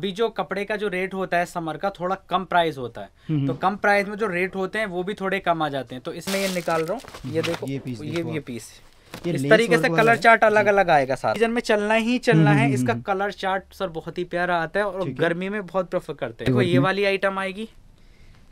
अभी जो कपड़े का जो रेट होता है समर का थोड़ा कम प्राइस होता है हम्म, तो हम्म। कम प्राइस में जो रेट होते हैं वो भी थोड़े कम आ जाते हैं तो इसमें ये निकाल रहा हूँ ये हम्म, देखो ये पीस ये ये पीस ये इस तरीके से कलर चार्ट अलग अलग आएगा साथ सीजन में चलना ही चलना है इसका कलर चार्ट सर बहुत ही प्यारा आता है और गर्मी में बहुत प्रेफर करते हैं देखो ये वाली आइटम आएगी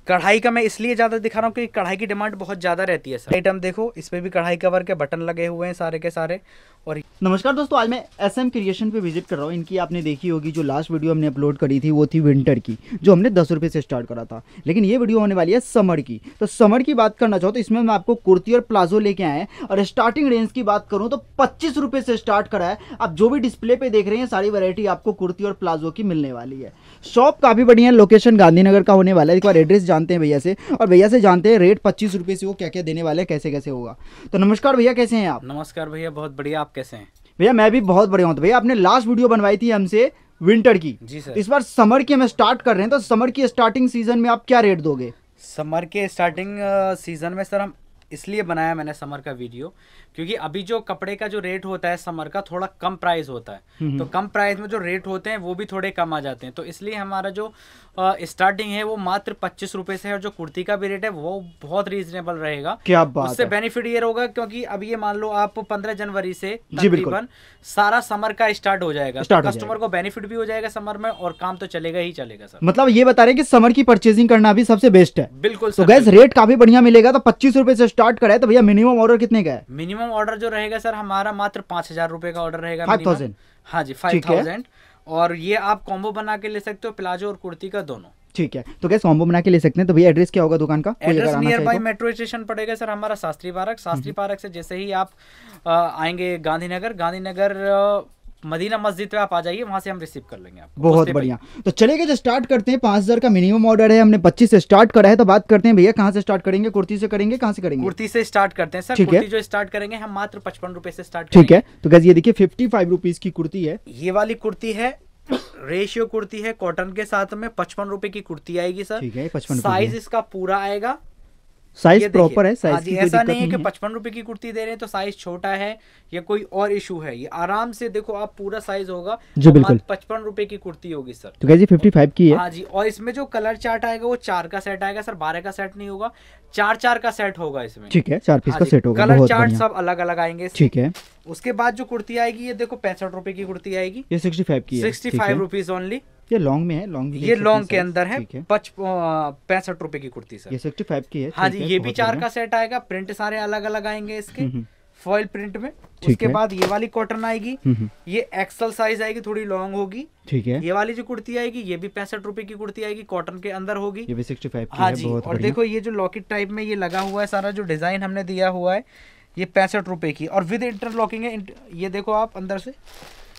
कढ़ाई का मैं इसलिए ज़्यादा दिखा रहा हूँ क्योंकि कढ़ाई की डिमांड बहुत ज़्यादा रहती है सर आइटम देखो इस पर भी कढ़ाई कवर के बटन लगे हुए हैं सारे के सारे और नमस्कार दोस्तों आज मैं एस एम क्रिएशन पे विजिट कर रहा हूँ इनकी आपने देखी होगी जो लास्ट वीडियो हमने अपलोड करी थी वो थी विंटर की जो हमने दस रुपये से स्टार्ट करा था लेकिन ये वीडियो होने वाली है समर की तो समर की बात करना चाहो तो इसमें मैं आपको कुर्ती और प्लाजो लेके आए हैं और स्टार्टिंग रेंज की बात करूँ तो पच्चीस से स्टार्ट करा है आप जो भी डिस्प्ले पे देख रहे हैं सारी वेरायटी आपको कुर्ती और प्लाजो की मिलने वाली है शॉप काफ़ी बढ़िया लोकेशन गांधीनगर का होने वाला है एक बार एड्रेस जानते हैं भैया से और भैया से जानते हैं रेट पच्चीस रुपये से वो क्या क्या देने वाले हैं कैसे कैसे होगा तो नमस्कार भैया कैसे हैं आप नमस्कार भैया बहुत बढ़िया आप कैसे हैं भैया मैं भी बहुत बढ़िया हूँ तो भैया आपने लास्ट वीडियो बनवाई थी हमसे विंटर की जी सर इस बार समर की हम स्टार्ट कर रहे हैं तो समर की स्टार्टिंग सीजन में आप क्या रेट दोगे समर के स्टार्टिंग सीजन में सर हम इसलिए बनाया मैंने समर का वीडियो क्योंकि अभी जो कपड़े का जो रेट होता है समर का थोड़ा कम प्राइस होता है हम्म, हम्म। तो कम प्राइस में जो रेट होते हैं वो भी थोड़े कम आ जाते हैं तो इसलिए हमारा जो स्टार्टिंग है वो मात्र पच्चीस रुपए से है और जो कुर्ती का भी रेट है वो बहुत रीजनेबल रहेगा क्या बात उससे बेनिफिट ये होगा क्योंकि अब ये मान लो आप पंद्रह जनवरी से तकरीबन सारा समर का स्टार्ट हो जाएगा कस्टमर तो को बेनिफिट भी हो जाएगा समर में और काम तो चलेगा ही चलेगा सर मतलब ये बता रहे हैं कि समर की परचेजिंग करना भी सबसे बेस्ट है बिल्कुल रेट तो काफी बढ़िया मिलेगा तो पच्चीस रुपए से स्टार्ट कराए तो भैया मिनिमम ऑर्डर कितने का है मिनिमम ऑर्डर जो रहेगा सर हमारा मात्र पांच हजार रूपए का ऑर्डर रहेगा फाइव थाउजेंड हाँ जी फाइव थाउजेंड और ये आप कॉम्बो बना के ले सकते हो प्लाजो और कुर्ती का दोनों ठीक है तो कैसे कॉम्बो बना के ले सकते हैं तो भैया एड्रेस क्या होगा दुकान का address near by metro station पड़ेगा सर हमारा शास्त्री पार्क शास्त्री हम्म। पार्क से जैसे ही आप आएंगे गांधीनगर गांधीनगर मदीना मस्जिद पे आप आ जाइए वहां से हम रिसीव कर लेंगे आपको बहुत बढ़िया तो चलेगा जो स्टार्ट करते हैं पांच हज़ार का मिनिमम ऑर्डर है हमने पच्चीस से स्टार्ट करा है तो बात करते हैं भैया कहाँ से स्टार्ट करेंगे कुर्ती से करेंगे कहाँ से करेंगे कुर्ती से स्टार्ट करते हैं सर ठीक है जो स्टार्ट करेंगे हम मात्र पचपन रुपए से स्टार्ट ठीक है तो कैसे ये देखिए फिफ्टी फाइव रुपीज की कुर्ती है ये वाली कुर्ती है रेशियो कुर्ती है कॉटन के साथ में पचपन रुपए की कुर्ती आएगी सर ठीक है पचपन साइज इसका पूरा आएगा साइज प्रॉपर है साइज हाँ की ऐसा नहीं है कि पचपन रुपए की कुर्ती दे रहे हैं तो साइज छोटा है या कोई और इशू है ये आराम से देखो आप पूरा साइज होगा जी बिल्कुल पचपन रुपए की कुर्ती होगी सर तो कैसे फिफ्टी फाइव की है हाँ जी और इसमें जो कलर चार्ट आएगा वो चार का सेट आएगा सर बारह का सेट नहीं होगा चार चार का सेट होगा इसमें ठीक है चार पीस हाँ का सेट होगा कलर चार्ट सब अलग अलग आएंगे ठीक है उसके बाद जो कुर्ती आएगी ये देखो पैंसठ रुपए की कुर्ती आएगी ये सिक्सटी फाइव की सिक्सटी फाइव रुपीज ओनली ये लॉन्ग में है लॉन्ग ये लॉन्ग के अंदर है पैंसठ रुपए की कुर्ती सर ये सिक्सटी फाइव की है हाँ जी ये भी चार का सेट आएगा प्रिंट सारे अलग अलग आएंगे इसके फॉइल हम्म, प्रिंट हम्म। में उसके बाद ये वाली कॉटन आएगी हम्म, ये एक्सल साइज आएगी थोड़ी लॉन्ग होगी ठीक है ये वाली जो कुर्ती आएगी ये भी पैंसठ रुपए की कुर्ती आएगी कॉटन के अंदर होगी ये भी 65 की हाँ जी बहुत और देखो ये जो लॉकेट टाइप में ये लगा हुआ है सारा जो डिजाइन हमने दिया हुआ है ये पैंसठ रुपए की और विद इंटरलॉकिंग है ये देखो आप अंदर से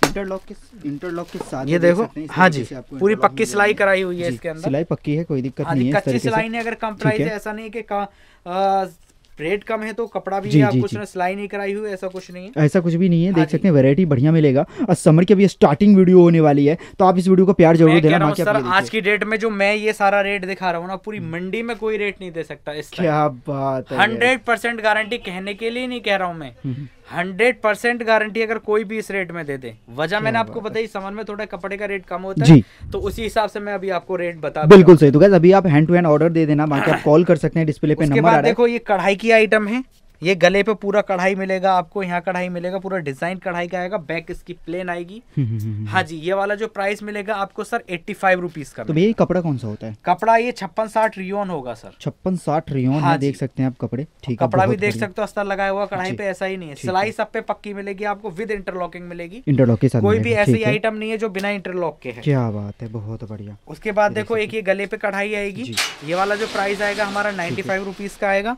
इंटरलॉक के इंटरलॉक के साथ ये देखो हाँ जी पूरी पक्की सिलाई कराई हुई है इसके अंदर सिलाई पक्की है कोई दिक्कत हाँ नहीं है कच्ची सिलाई अगर कम प्राइस है ऐसा नहीं की रेट कम है तो कपड़ा भी जी, जी, कुछ सिलाई नहीं कराई हुई ऐसा कुछ नहीं है ऐसा कुछ भी नहीं है हाँ देख सकते हैं वैरायटी बढ़िया मिलेगा और समर की अभी स्टार्टिंग वीडियो होने वाली है तो आप इस वीडियो को प्यार जरूर देना सर आज की डेट में जो मैं ये सारा रेट दिखा रहा हूँ ना पूरी हम्म। मंडी में कोई रेट नहीं दे सकता इस क्या बात हंड्रेड परसेंट गारंटी कहने के लिए नहीं कह रहा हूँ मैं हम्म। हंड्रेड परसेंट गारंटी अगर कोई भी इस रेट में दे दे वजह मैंने आपको बताई समर में थोड़ा कपड़े का रेट कम होता है तो उसी हिसाब से मैं अभी आपको रेट बता बिल्कुल सही तो अभी आप हैंड टू हैंड ऑर्डर दे देना बाकी आप कॉल कर सकते हैं डिस्प्ले पे नंबर देखो ये कढ़ाई की आइटम है ये गले पे पूरा कढ़ाई मिलेगा आपको यहाँ कढ़ाई मिलेगा पूरा डिजाइन कढ़ाई का आएगा बैक इसकी प्लेन आएगी हम्म, हम्म, हम्म, हाँ जी ये वाला जो प्राइस मिलेगा आपको सर एट्टी फाइव रुपीज का तो ये कपड़ा कौन सा होता है कपड़ा ये छप्पन साठ रियोन होगा सर छप्पन साठ रियोन हाँ देख सकते हैं आप कपड़े ठीक कपड़ा भी देख सकते हो अस्तर लगाया हुआ कढ़ाई पे ऐसा ही नहीं है सिलाई सब पे पक्की मिलेगी आपको विद इंटरलॉकिंग मिलेगी इंटरलॉक कोई भी ऐसी आइटम नहीं है जो बिना इंटरलॉक के है क्या बात है बहुत बढ़िया उसके बाद देखो एक ये गले पे कढ़ाई आएगी ये वाला जो प्राइस आएगा हमारा नाइन्टी फाइव रुपीज का आएगा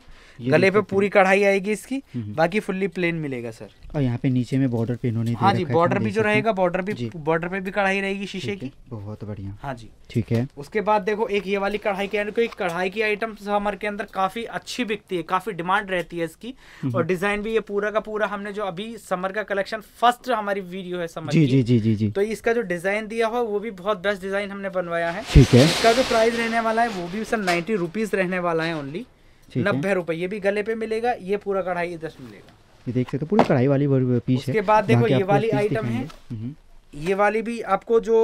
गले पे पूरी कढ़ाई जाएगी इसकी हम्म, हम्म। बाकी फुल्ली प्लेन मिलेगा सर और यहाँ पे नीचे में बॉर्डर पे इन्होंने हाँ जी बॉर्डर भी जो रहेगा बॉर्डर भी बॉर्डर पे भी कढ़ाई रहेगी शीशे की बहुत बढ़िया हाँ जी ठीक है उसके बाद देखो एक ये वाली कढ़ाई के क्योंकि कढ़ाई की आइटम हमारे के अंदर काफी अच्छी बिकती है काफी डिमांड रहती है इसकी हम्म, और डिजाइन भी ये पूरा का पूरा हमने जो अभी समर का कलेक्शन फर्स्ट हमारी वीडियो है समर जी जी जी जी जी तो इसका जो डिजाइन दिया हुआ वो भी बहुत बेस्ट डिजाइन हमने बनवाया है ठीक है इसका जो प्राइस रहने वाला है वो भी सर नाइन्टी रुपीज रहने वाला है ओनली नब्बे रुपए ये भी गले पे मिलेगा ये पूरा कढ़ाई दस मिलेगा ये देख सकते हो तो पूरी कढ़ाई वाली पीस उसके है बाद देखो ये वाली आइटम है हम्म। ये वाली भी आपको जो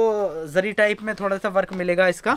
जरी टाइप में थोड़ा सा वर्क मिलेगा इसका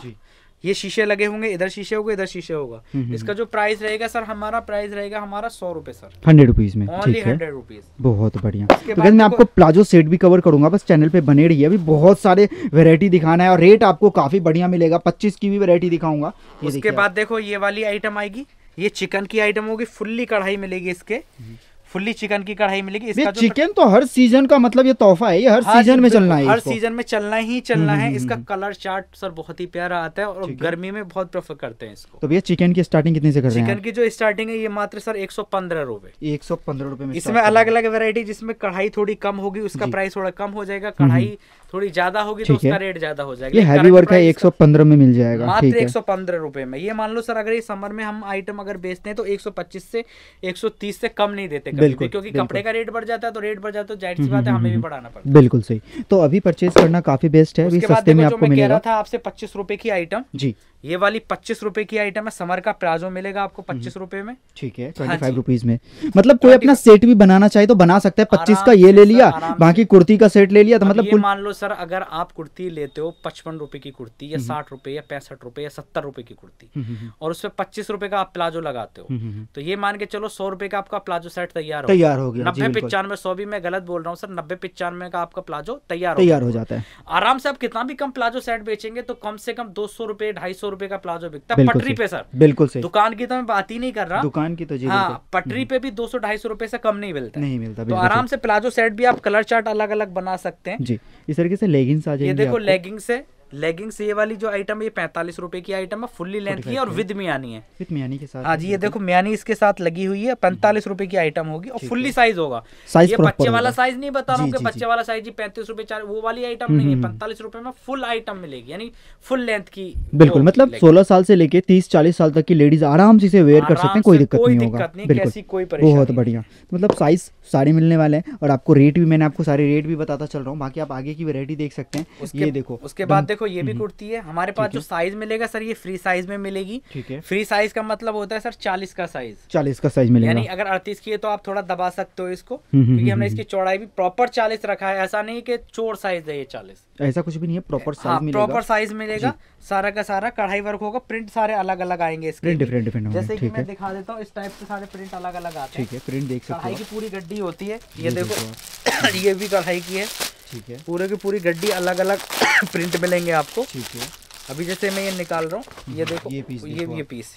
ये शीशे लगे होंगे इधर शीशे होगा इधर शीशे होगा हम्म, हम्म, इसका जो प्राइस रहेगा सर हमारा प्राइस रहेगा हमारा सौ रुपए सर हंड्रेड रुपीज में ओनली हंड्रेड रुपीज बहुत बढ़िया तो मैं आपको प्लाजो सेट भी कवर करूंगा बस चैनल पे बने रही है अभी बहुत सारे वेरायटी दिखाना है और रेट आपको काफी बढ़िया मिलेगा पच्चीस की भी वेरायटी दिखाऊंगा इसके बाद देखो ये वाली आइटम आएगी ये चिकन की आइटम होगी फुल्ली कढ़ाई मिलेगी इसके हम्म। फुल्ली चिकन की कढ़ाई मिलेगी इसका जो चिकन तो हर सीजन का मतलब ये तोहफा है ये हर सीजन हाँ, में चलना है हर सीजन में चलना ही चलना है हम्म, इसका कलर चार्ट सर बहुत ही प्यारा आता है और गर्मी में बहुत प्रेफर करते हैं इसको तो भैया चिकन की स्टार्टिंग कितने से कर चिकन की जो स्टार्टिंग है ये मात्र सर एक सौ पंद्रह रूपए एक सौ पंद्रह रूपए इसमें अलग अलग वेरायटी जिसमें कढ़ाई थोड़ी कम होगी उसका प्राइस थोड़ा कम हो जाएगा कढ़ाई हम्म, थोड़ी ज्यादा होगी तो उसका रेट ज्यादा हो जाएगा ये हैवी वर्क है में मिल जाएगा मात्र पंद्रह रुपए में ये मान लो सर अगर ये समर में हम आइटम अगर बेचते हैं तो एक सौ पच्चीस से एक सौ तीस से कम नहीं देते बिल्कुल क्योंकि कपड़े का रेट बढ़ जाता है तो रेट बढ़ जाता है तो जाहिर सी हम्म, बात है हम्म, हमें भी हम्म, बढ़ाना पड़ता है बिल्कुल सही तो अभी परचेज करना काफी बेस्ट है बाद में आपको मिलेगा था आपसे पच्चीस रुपए की आइटम जी ये वाली पच्चीस रुपए की आइटम है समर का प्लाजो मिलेगा आपको पच्चीस रुपए में ठीक है ट्वेंटी फाइव रुपीज में मतलब कोई अपना सेट भी बनाना चाहिए तो बना सकता है पच्चीस का ये ले लिया बाकी कुर्ती का सेट ले लिया तो मतलब मान लो सर अगर आप कुर्ती लेते हो पचपन रुपए की कुर्ती या हम्म, हम्म। साठ रुपए या पैंसठ रुपए या सत्तर रुपए की कुर्ती हम्म, और उसमें पच्चीस रुपए का आप प्लाजो लगाते हो तो ये मान के चलो सौ रुपए का आपका प्लाजो सेट तैयार तैयार हो गया नब्बे पिचानवे सौ भी मैं गलत बोल रहा हूँ सर नब्बे पिचानवे का आपका प्लाजो तैयार तैयार हो जाता है आराम से आप कितना भी कम प्लाजो सेट बेचेंगे तो कम से कम दो सौ रुपए ढाई सौ रुपए का प्लाजो बिकता है पटरी पे सर बिल्कुल दुकान की तो मैं बात ही नहीं कर रहा दुकान की तो जी हाँ पटरी पे भी दो सौ ढाई सौ रुपए से कम नहीं मिलता नहीं मिलता तो आराम से प्लाजो सेट भी आप कलर चार्ट अलग अलग बना सकते हैं जी इस तरह तरीके से लेगिंग्स आ जाएंगे ये देखो लेगिंग्स है लेगिंग्स ये वाली जो आइटम ये पैंतालीस रुपए की आइटम है फुल्ली लेंथ की और विद मियानी है विद मियानी के साथ हाँ जी ये देखो मियानी इसके साथ लगी हुई है पैंतालीस रुपए की आइटम होगी और फुल्ली साइज होगा ये बच्चे वाला साइज नहीं बता रहा हूँ बच्चे वाला साइज पैंतीस रुपए चार वो वाली आइटम हम्म, नहीं है हम्म, हम्म। पैंतालीस रुपए में फुल आइटम मिलेगी यानी फुल लेंथ की बिल्कुल मतलब सोलह साल से लेके तीस चालीस साल तक की लेडीज आराम से इसे वेयर कर सकते हैं कोई दिक्कत नहीं होगा बिल्कुल बहुत बढ़िया तो मतलब साइज सारे मिलने वाले हैं और आपको रेट भी मैंने आपको सारे रेट भी बताता चल रहा हूँ बाकी आप आगे की वेरायटी देख सकते हैं ये देखो उसके बाद देखो देखो ये भी हम्म। कुर्ती है हमारे पास जो साइज मिलेगा सर ये फ्री साइज में मिलेगी ठीक है फ्री साइज का मतलब होता है सर चालीस का साइज चालीस का साइज मिलेगा यानी अगर अड़तीस की है तो आप थोड़ा दबा सकते हो इसको हम्म, हम्म, क्योंकि हमने इसकी चौड़ाई भी प्रॉपर चालीस रखा है ऐसा नहीं की चोर साइज है ये चालीस ऐसा कुछ भी नहीं है प्रॉपर साइज प्रॉपर साइज मिलेगा सारा का सारा कढ़ाई वर्क होगा प्रिंट सारे अलग अलग आएंगे इसके डिफरेंट डिफरेंट जैसे कि मैं दिखा देता हूँ इस टाइप के सारे प्रिंट अलग अलग आते हैं ठीक है प्रिंट देख सकते हो की पूरी गड्डी होती है ये देखो ये भी कढ़ाई की है ठीक है पूरे की पूरी गड्डी अलग अलग प्रिंट मिलेंगे आपको ठीक है अभी जैसे मैं ये निकाल रहा हूँ ये देखो ये पीस ये ये पीस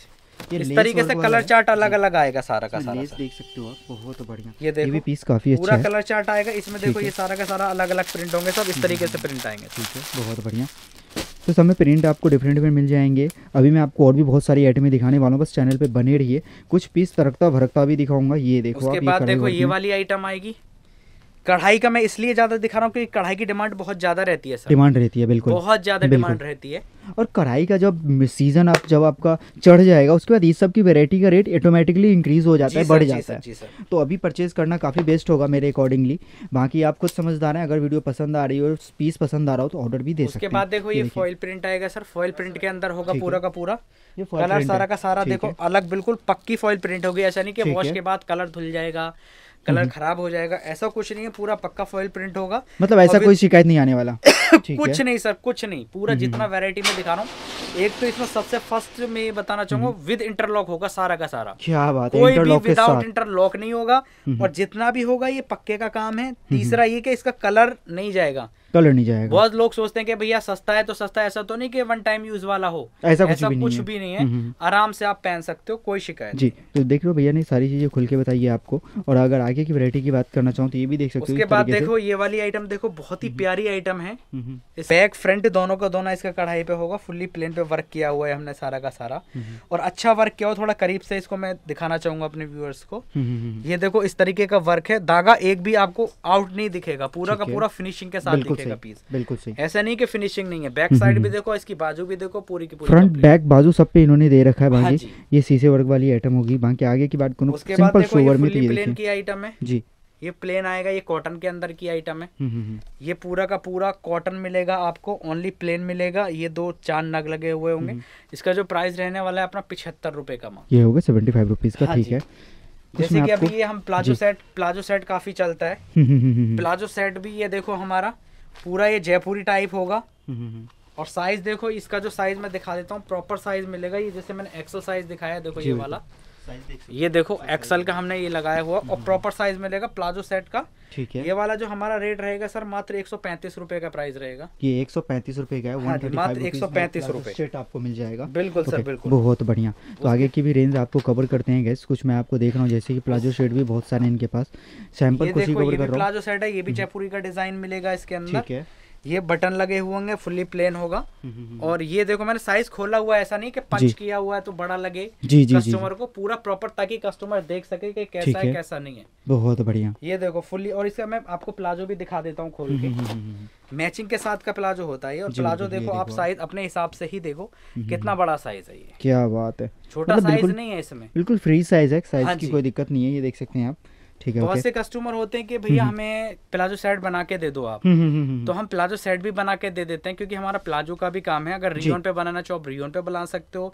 ये इस तरीके से कलर चार्ट अलग अलग आएगा सारा का सारा देख सकते हो आप बहुत बढ़िया ये देखो ये भी पीस काफी पूरा कलर चार्ट आएगा इसमें देखो ये सारा का सारा अलग अलग प्रिंट होंगे सब इस हम्म, तरीके हम्म, से प्रिंट हम्म। आएंगे ठीक है बहुत बढ़िया तो सब में प्रिंट आपको डिफरेंट डिफरेंट मिल जाएंगे अभी मैं आपको और भी बहुत सारी आइटमें दिखाने वाला हूँ बस चैनल पे बने रहिए कुछ पीस तरकता भरकता भी दिखाऊंगा ये देखो उसके बाद देखो ये वाली आइटम आएगी कढ़ाई का मैं इसलिए ज़्यादा दिखा रहा हूँ क्योंकि कढ़ाई की डिमांड बहुत ज़्यादा रहती है सर डिमांड रहती है बिल्कुल बहुत ज़्यादा डिमांड रहती है और कढ़ाई का जब सीज़न आप जब आपका चढ़ जाएगा उसके बाद इस सब की वेरायटी का रेट ऑटोमेटिकली इंक्रीज़ हो जाता है बढ़ जाता है तो अभी परचेज़ करना काफ़ी बेस्ट होगा मेरे अकॉर्डिंगली बाकी आप कुछ समझदार हैं अगर वीडियो पसंद आ रही हो पीस पसंद आ रहा हो तो ऑर्डर भी दे उसके बाद देखो ये फॉइल प्रिंट आएगा सर फॉइल प्रिंट के अंदर होगा पूरा का पूरा कलर सारा का सारा देखो अलग बिल्कुल पक्की फॉइल प्रिंट होगी ऐसा नहीं कि वॉश के बाद कलर धुल जाएगा कलर हम्म। खराब हो जाएगा ऐसा कुछ नहीं है पूरा पक्का फॉइल प्रिंट होगा मतलब ऐसा कोई शिकायत नहीं आने वाला कुछ नहीं सर कुछ नहीं पूरा हम्म, जितना वेरायटी हम्म। में दिखा रहा हूँ एक तो इसमें सबसे फर्स्ट में बताना चाहूंगा विद इंटरलॉक होगा सारा का सारा क्या बात है कोई भी विदाउट इंटरलॉक नहीं होगा और जितना भी होगा ये पक्के का काम है तीसरा ये कि इसका कलर नहीं जाएगा कलर नहीं जाएगा बहुत लोग सोचते हैं कि भैया सस्ता है तो सस्ता है ऐसा तो नहीं कि वन टाइम यूज वाला हो ऐसा कुछ, भी, कुछ नहीं भी नहीं है हम्म, हम्म। आराम से आप पहन सकते हो कोई शिकायत जी तो देख लो भैया ने सारी चीजें खुल के बताई है आपको और अगर आगे की वरायटी की बात करना चाहूँ तो ये भी देख सकते हो उसके बाद देखो ये वाली आइटम देखो बहुत ही हम्म। प्यारी आइटम है बैक फ्रंट दोनों का दोनों इसका कढ़ाई पे होगा फुल्ली प्लेन पे वर्क किया हुआ है हमने सारा का सारा और अच्छा वर्क किया हो थोड़ा करीब से इसको मैं दिखाना चाहूंगा अपने व्यूअर्स को ये देखो इस तरीके का वर्क है धागा एक भी आपको आउट नहीं दिखेगा पूरा का पूरा फिनिशिंग के साथ रुपए का पीस बिल्कुल सही ऐसा नहीं कि फिनिशिंग नहीं है बैक साइड भी देखो इसकी बाजू भी देखो पूरी की फ्रंट बैक बाजू सब पे इन्होंने दे रखा है हाँ बाकी ये शीशे वर्ग वाली आइटम होगी बाकी आगे की बात सिंपल शोवर में प्लेन तो की आइटम है जी ये प्लेन आएगा ये कॉटन के अंदर की आइटम है हम्म, हम्म, हम्म। ये पूरा का पूरा कॉटन मिलेगा आपको ओनली प्लेन मिलेगा ये दो चार नग लगे हुए होंगे इसका जो प्राइस रहने वाला है अपना पिछहत्तर रुपए का ये होगा सेवेंटी फाइव रुपीज का हाँ ठीक है जैसे कि अभी ये हम प्लाजो सेट प्लाजो सेट काफी चलता है प्लाजो सेट भी ये देखो हमारा पूरा ये जयपुरी टाइप होगा हम्म, हम्म, हम्म। और साइज देखो इसका जो साइज मैं दिखा देता हूँ प्रॉपर साइज मिलेगा ये जैसे मैंने एक्सल साइज दिखाया देखो ये वाला ये देखो एक्सल का हमने ये लगाया हुआ और प्रॉपर साइज मिलेगा प्लाजो सेट का ठीक है ये वाला जो हमारा रेट रहेगा सर मात्र एक सौ पैंतीस रूपए का प्राइस रहेगा ये एक सौ पैंतीस रूपए का है हाँ मात्र एक सौ पैंतीस रूपए आपको मिल जाएगा बिल्कुल सर बिल्कुल बहुत बढ़िया तो आगे की भी रेंज आपको कवर करते हैं गैस कुछ मैं आपको देख रहा हूँ जैसे की प्लाजो सेट भी बहुत सारे इनके पास सैंपल प्लाजो सेट है ये भी जयपुरी हम्म। का डिजाइन मिलेगा इसके अंदर ये बटन लगे हुए होंगे फुल्ली प्लेन होगा और ये देखो मैंने साइज खोला हुआ ऐसा नहीं कि पंच किया हुआ है तो बड़ा लगे जी जी कस्टमर को पूरा प्रॉपर ताकि कस्टमर देख सके कि कैसा है कैसा नहीं है बहुत बढ़िया ये देखो फुल्ली और इसका मैं आपको प्लाजो भी दिखा देता हूँ खोल के मैचिंग हम्म, हम्म, हम्म, के साथ का प्लाजो होता है और प्लाजो देखो आप साइज अपने हिसाब से ही देखो कितना बड़ा साइज है ये क्या बात है छोटा साइज मतलब नहीं है इसमें बिल्कुल फ्री साइज है साइज हाँ की कोई दिक्कत नहीं है ये देख सकते हैं आप ठीक है बहुत से कस्टमर होते हैं कि हम्म, भैया हम्म. हमें प्लाजो सेट बना के दे दो आप हम्म, तो हम प्लाजो सेट भी बना के दे देते हैं क्योंकि हमारा प्लाजो का भी काम है अगर रियोन पे बनाना चाहो आप रियोन पे बना सकते हो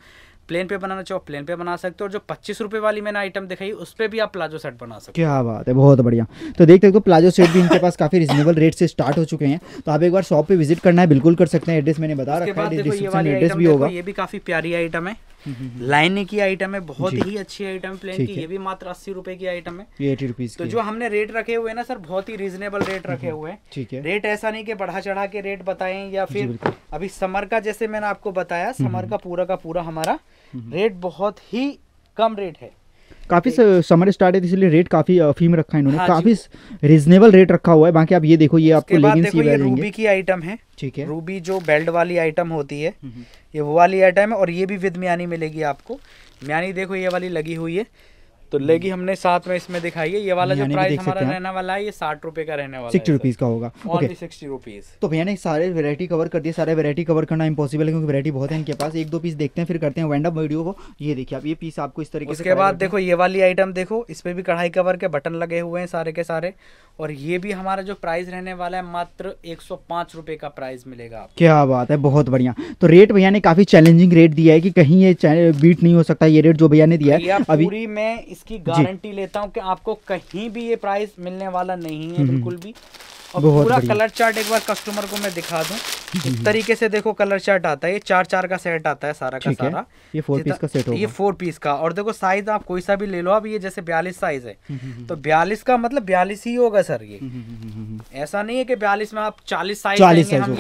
प्लेन पे बनाना चाहो प्लेन पे बना सकते हो और जो पच्चीस रुपए वाली मैंने आइटम दिखाई उस पर भी आप प्लाजो सेट बना सकते हो क्या बात है बहुत बढ़िया तो देख सकते हो प्लाजो सेट भी इनके पास काफ़ी रिजनेबल रेट से स्टार्ट हो चुके हैं तो आप एक बार शॉप पे विजिट करना है बिल्कुल कर सकते हैं एड्रेस मैंने बता रखा है एड्रेस भी होगा ये भी काफ़ी प्यारी आइटम है हम्म, हम्म, हम्म। लाइने की आइटम है बहुत ही अच्छी आइटम प्लेन की ये भी मात्र अस्सी रुपए की आइटम है एटी रुपीज तो जो हमने रेट रखे हुए ना सर बहुत ही रीजनेबल रेट रखे हुए हैं ठीक है रेट ऐसा नहीं कि बढ़ा चढ़ा के रेट बताएं या फिर अभी समर का जैसे मैंने आपको बताया समर का पूरा का पूरा हमारा रेट हम्म। बहुत ही कम रेट है काफी समर स्टार्ट है इसलिए रेट काफी अफीम रखा है इन्होंने हाँ काफी रीजनेबल रेट रखा हुआ है बाकी आप ये देखो ये आपको ये रूबी की आइटम है ठीक है रूबी जो बेल्ट वाली आइटम होती है हम्म, हम्म। ये वो वाली आइटम है और ये भी विद म्यानी मिलेगी आपको म्यानी देखो ये वाली लगी हुई है तो लेगी हमने साथ में इसमें दिखाई है ये वाला जो प्राइस हमारा रहने वाला है ये साठ रुपए का रहने वाला सिक्सटी रुपीज का होगा ओनली सिक्सटी रुपीज तो भैया ने सारे वेरायटी कवर कर दिए सारे वेरायटी कवर करना इम्पॉसिबल है क्योंकि वेरायटी बहुत है इनके पास एक दो पीस देखते हैं फिर करते हैं वैंड वीडियो को ये देखिए आप ये पीस आपको इस तरीके से बाद देखो ये वाली आइटम देखो इस भी कढ़ाई कवर के बटन लगे हुए हैं सारे के सारे और ये भी हमारा जो प्राइस रहने वाला है मात्र एक सौ का प्राइस मिलेगा क्या बात है बहुत बढ़िया तो रेट भैया ने काफी चैलेंजिंग रेट दिया है कि कहीं ये बीट नहीं हो सकता ये रेट जो भैया ने दिया है अभी पूरी मैं इसकी गारंटी लेता हूँ कि आपको कहीं भी ये प्राइस मिलने वाला नहीं है हम्म, हम्म। बिल्कुल भी और पूरा कलर चार्ट एक बार कस्टमर को मैं दिखा दूं इस तरीके से देखो कलर चार्ट आता है ये चार चार का सेट आता है सारा का सारा ये फोर पीस का सेट ये फोर पीस का और देखो साइज आप कोई सा भी ले लो अब ये जैसे बयालीस साइज है हम्म, हम्म, हम्म। तो बयालीस का मतलब बयालीस ही होगा सर ये ऐसा नहीं है की बयालीस में आप चालीस साइज हम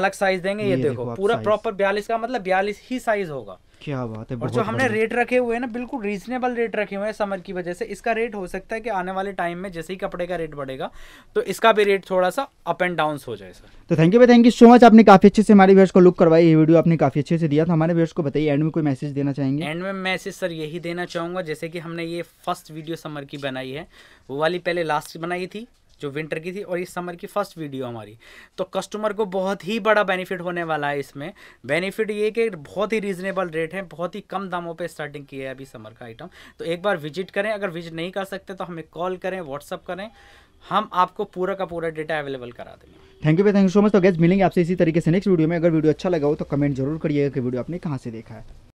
अलग साइज देंगे ये देखो पूरा प्रॉपर बयालीस का मतलब बयालीस ही साइज होगा क्या बात है और जो हमने रेट रखे हुए हैं ना बिल्कुल रीजनेबल रेट रखे हुए हैं समर की वजह से इसका रेट हो सकता है कि आने वाले टाइम में जैसे ही कपड़े का रेट बढ़ेगा तो इसका भी रेट थोड़ा सा अप एंड डाउन हो जाए सर तो थैंक यू भाई थैंक यू सो मच आपने काफी अच्छे से हमारे व्यवस्था को लुक करवाई ये वीडियो आपने काफी अच्छे से दिया था हमारे व्यवस्था को बताइए एंड में कोई मैसेज देना चाहेंगे एंड में मैसेज सर यही देना चाहूंगा जैसे कि हमने ये फर्स्ट वीडियो समर की बनाई है वो वाली पहले लास्ट बनाई थी जो विंटर की थी और इस समर की फर्स्ट वीडियो हमारी तो कस्टमर को बहुत ही बड़ा बेनिफिट होने वाला है इसमें बेनिफिट ये कि बहुत ही रीजनेबल रेट है बहुत ही कम दामों पर स्टार्टिंग की है अभी समर का आइटम तो एक बार विजिट करें अगर विजिट नहीं कर सकते तो हमें कॉल करें व्हाट्सअप करें हम आपको पूरा का पूरा डेटा अवेलेबल करा देंगे थैंक यू भाई थैंक यू सो मच तो गैस मिलेंगे आपसे इसी तरीके से नेक्स्ट वीडियो में अगर वीडियो अच्छा लगा हो तो कमेंट जरूर करिएगा कि वीडियो आपने कहाँ से देखा है